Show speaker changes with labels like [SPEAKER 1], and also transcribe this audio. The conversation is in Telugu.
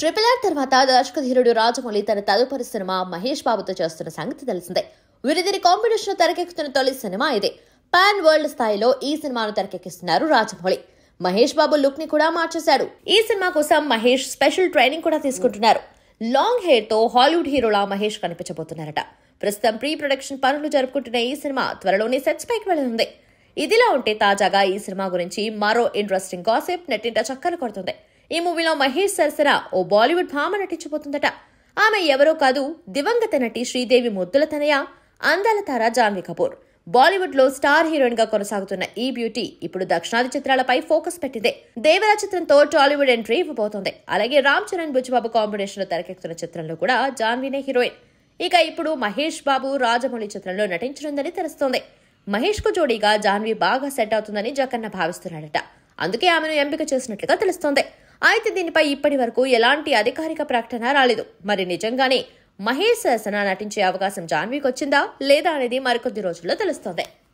[SPEAKER 1] ట్రిపుల్ ఆర్ తర్వాత ధీరుడు రాజమౌళి తన తదుపరి సినిమా మహేష్ బాబుతో చేస్తున్న సంగతి తెలిసిందే వీరిద్దరి కాంబినేషన్ తెరకెక్కుతున్న తొలి సినిమా ఇదే పాన్ వరల్డ్ స్థాయిలో ఈ సినిమాను తెరకెక్కిస్తున్నారు రాజమౌళి మహేష్ బాబు లుక్ ని కూడా మార్చేశారు ఈ సినిమా కోసం మహేష్ స్పెషల్ ట్రైనింగ్ కూడా తీసుకుంటున్నారు లాంగ్ హెయిర్ తో హాలీవుడ్ హీరోలా మహేష్ కనిపించబోతున్నారట ప్రస్తుతం ప్రీ ప్రొడక్షన్ పనులు జరుపుకుంటున్న ఈ సినిమా త్వరలోనే సెట్స్ పైకి వెళ్ళనుంది ఇదిలా ఉంటే తాజాగా ఈ సినిమా గురించి మరో ఇంట్రెస్టింగ్ గాసిప్ నెట్టింట చక్కర కొడుతుంది ఈ మూవీలో మహేష్ సరసరా ఓ బాలీవుడ్ భామ నటించబోతుందట ఆమె ఎవరో కాదు దివంగత నటి శ్రీదేవి ముద్దుల తనయ అందాల తార జాన్వి కపూర్ బాలీవుడ్లో స్టార్ హీరోయిన్గా కొనసాగుతున్న ఈ బ్యూటీ ఇప్పుడు దక్షిణాది చిత్రాలపై ఫోకస్ పెట్టింది దేవరా చిత్రంతో టాలీవుడ్ ఎంట్రీ ఇవ్వబోతోంది అలాగే రామ్ చరణ్ బుజ్జిబాబు లో తెరకెక్కుతున్న చిత్రంలో కూడా జాన్వీనే హీరోయిన్ ఇక ఇప్పుడు మహేష్ బాబు రాజమౌళి చిత్రంలో నటించనుందని తెలుస్తోంది మహేష్కు జోడీగా జాన్వీ బాగా సెట్ అవుతుందని జగన్న భావిస్తున్నాడట అందుకే ఆమెను ఎంపిక చేసినట్లుగా తెలుస్తోంది అయితే దీనిపై ఇప్పటి వరకు ఎలాంటి అధికారిక ప్రకటన రాలేదు మరి నిజంగానే మహేష్ సరసన నటించే అవకాశం జాన్వీకి వచ్చిందా లేదా అనేది మరికొద్ది రోజుల్లో తెలుస్తోంది